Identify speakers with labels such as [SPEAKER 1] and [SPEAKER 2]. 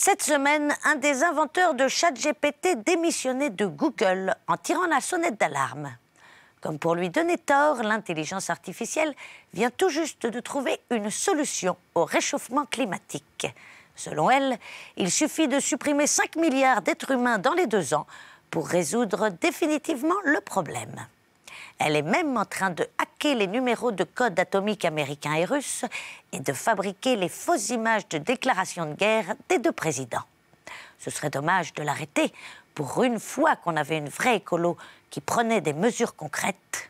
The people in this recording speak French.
[SPEAKER 1] Cette semaine, un des inventeurs de ChatGPT démissionnait de Google en tirant la sonnette d'alarme. Comme pour lui donner tort, l'intelligence artificielle vient tout juste de trouver une solution au réchauffement climatique. Selon elle, il suffit de supprimer 5 milliards d'êtres humains dans les deux ans pour résoudre définitivement le problème. Elle est même en train de hacker les numéros de code atomique américains et russes et de fabriquer les fausses images de déclarations de guerre des deux présidents. Ce serait dommage de l'arrêter pour une fois qu'on avait une vraie écolo qui prenait des mesures concrètes.